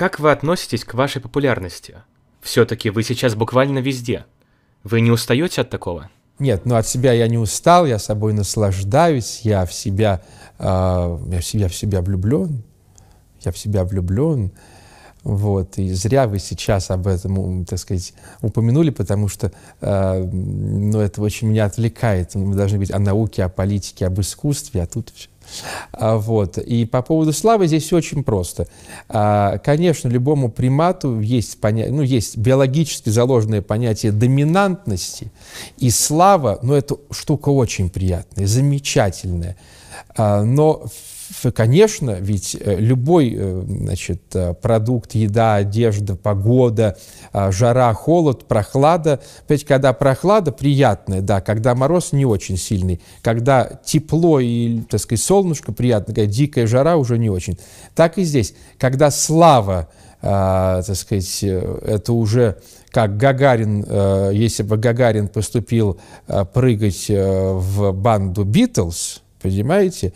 Как вы относитесь к вашей популярности? Все-таки вы сейчас буквально везде. Вы не устаете от такого? Нет, ну от себя я не устал, я собой наслаждаюсь, я в себя, э, я в себя, в себя влюблен, я в себя влюблен. Вот. И зря вы сейчас об этом, так сказать, упомянули, потому что э, ну, это очень меня отвлекает. Ну, мы должны быть о науке, о политике, об искусстве, а тут все. А, вот. И по поводу славы здесь все очень просто. А, конечно, любому примату есть, поня... ну, есть биологически заложенное понятие доминантности, и слава, ну, это штука очень приятная, замечательная. А, но Конечно, ведь э, любой э, значит, э, продукт, еда, одежда, погода, а, жара, холод, прохлада. Ведь когда прохлада приятная, да, когда мороз не очень сильный, когда тепло и, так сказать, солнышко приятно, когда дикая жара уже не очень. Так и здесь, когда слава, а, так сказать, это уже как Гагарин, если бы Гагарин поступил прыгать в банду Битлз – Понимаете?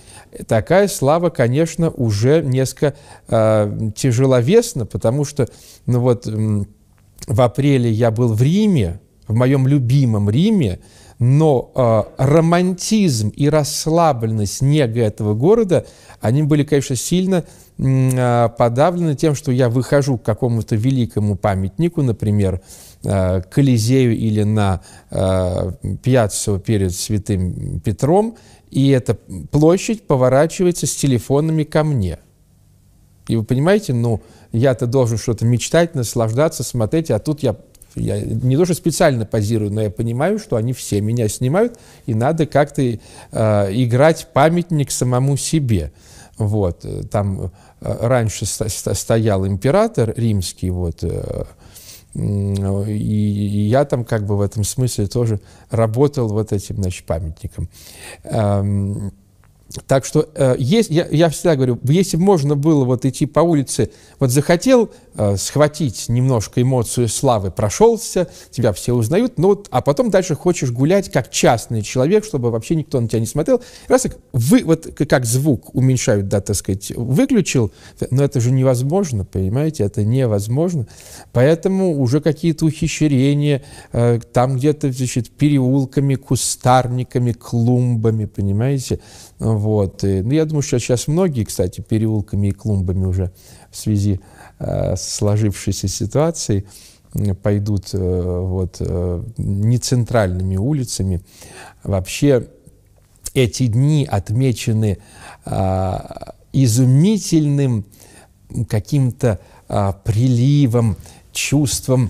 Такая слава, конечно, уже несколько э, тяжеловесна, потому что, ну вот, в апреле я был в Риме, в моем любимом Риме, но э, романтизм и расслабленность нега этого города, они были, конечно, сильно э, подавлены тем, что я выхожу к какому-то великому памятнику, например, э, Колизею или на э, пьяцу перед Святым Петром, и эта площадь поворачивается с телефонами ко мне. И вы понимаете, ну, я-то должен что-то мечтать, наслаждаться, смотреть, а тут я, я не то что специально позирую, но я понимаю, что они все меня снимают, и надо как-то э, играть памятник самому себе. Вот, э, там э, раньше стоял император римский, вот, э, и я там как бы в этом смысле тоже работал вот этим, значит, памятником. Так что э, есть, я, я всегда говорю, если можно было вот идти по улице, вот захотел э, схватить немножко эмоцию славы, прошелся, тебя все узнают, ну, а потом дальше хочешь гулять как частный человек, чтобы вообще никто на тебя не смотрел. Раз как вы, вот как звук уменьшают, да, так сказать, выключил, но это же невозможно, понимаете, это невозможно. Поэтому уже какие-то ухищрения, э, там где-то, значит, переулками, кустарниками, клумбами, понимаете, вот. И, ну, я думаю, что сейчас многие, кстати, переулками и клумбами уже в связи э, с сложившейся ситуацией пойдут э, вот, э, не центральными улицами. Вообще эти дни отмечены э, изумительным каким-то э, приливом, чувством э,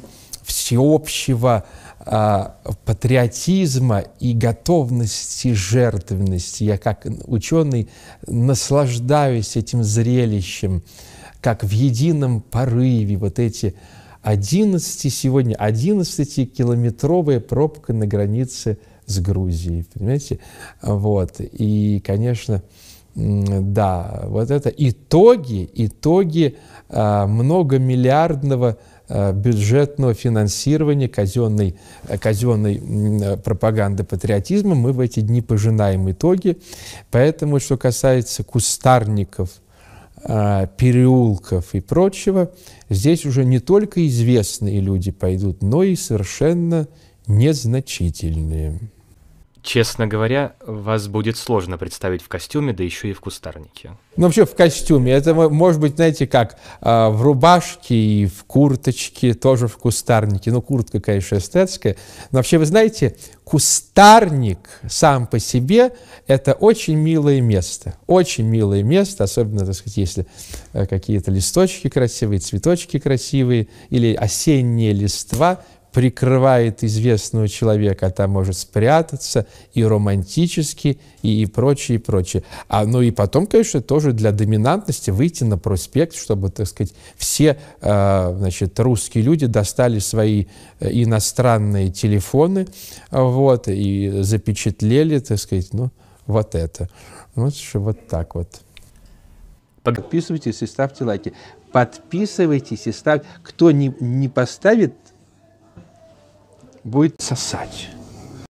всеобщего а, патриотизма и готовности жертвенности. Я как ученый наслаждаюсь этим зрелищем, как в едином порыве вот эти 11 сегодня 11-километровая пробка на границе с Грузией, понимаете? Вот. И, конечно, да, вот это итоги, итоги а, многомиллиардного а, бюджетного финансирования казенной, э, казенной э, пропаганды патриотизма. Мы в эти дни пожинаем итоги. Поэтому, что касается кустарников, а, переулков и прочего, здесь уже не только известные люди пойдут, но и совершенно незначительные. Честно говоря, вас будет сложно представить в костюме, да еще и в кустарнике. Ну, вообще в костюме. Это может быть, знаете, как а, в рубашке и в курточке, тоже в кустарнике. Ну, куртка, конечно, эстетская. Но вообще, вы знаете, кустарник сам по себе – это очень милое место. Очень милое место, особенно, так сказать, если э, какие-то листочки красивые, цветочки красивые или осенние листва – прикрывает известного человека, а там может спрятаться и романтически, и, и прочее, и прочее. А, ну и потом, конечно, тоже для доминантности выйти на проспект, чтобы, так сказать, все э, значит, русские люди достали свои э, иностранные телефоны вот, и запечатлели, так сказать, ну, вот это. Вот, вот так вот. Подписывайтесь и ставьте лайки. Подписывайтесь и ставьте. Кто не, не поставит будет сосать.